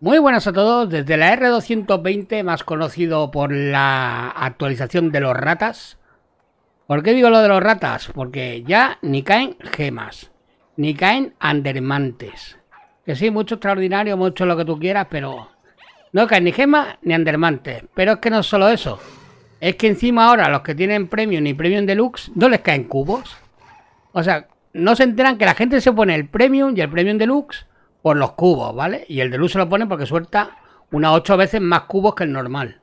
Muy buenas a todos, desde la R220, más conocido por la actualización de los ratas. ¿Por qué digo lo de los ratas? Porque ya ni caen gemas, ni caen andermantes. Que sí, mucho extraordinario, mucho lo que tú quieras, pero no caen ni gemas ni andermantes. Pero es que no es solo eso, es que encima ahora los que tienen Premium y Premium Deluxe no les caen cubos. O sea, no se enteran que la gente se pone el Premium y el Premium Deluxe por los cubos, ¿vale? Y el deluxe lo pone porque suelta unas 8 veces más cubos que el normal.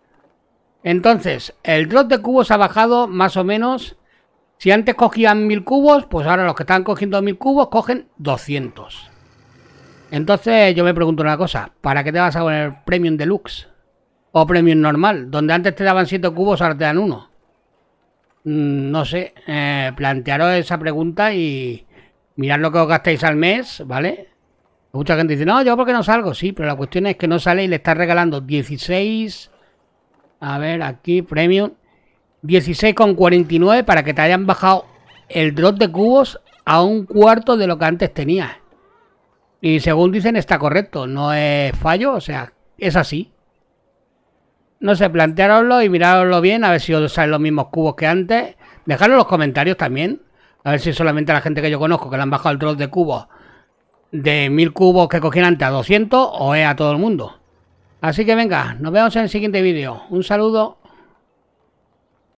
Entonces, el drop de cubos ha bajado más o menos. Si antes cogían 1000 cubos, pues ahora los que están cogiendo mil cubos cogen 200. Entonces, yo me pregunto una cosa: ¿para qué te vas a poner Premium Deluxe? O Premium Normal, donde antes te daban 7 cubos, ahora te dan 1. Mm, no sé, eh, plantearos esa pregunta y mirad lo que os gastáis al mes, ¿vale? Mucha gente dice, no, yo porque no salgo. Sí, pero la cuestión es que no sale y le está regalando 16. A ver, aquí, premium. 16,49 para que te hayan bajado el drop de cubos a un cuarto de lo que antes tenías. Y según dicen, está correcto. No es fallo, o sea, es así. No sé, planteároslo y mirároslo bien, a ver si os salen los mismos cubos que antes. Dejadlo en los comentarios también. A ver si solamente la gente que yo conozco que le han bajado el drop de cubos de mil cubos que cogieran a 200 o es a todo el mundo. Así que venga, nos vemos en el siguiente vídeo. Un saludo.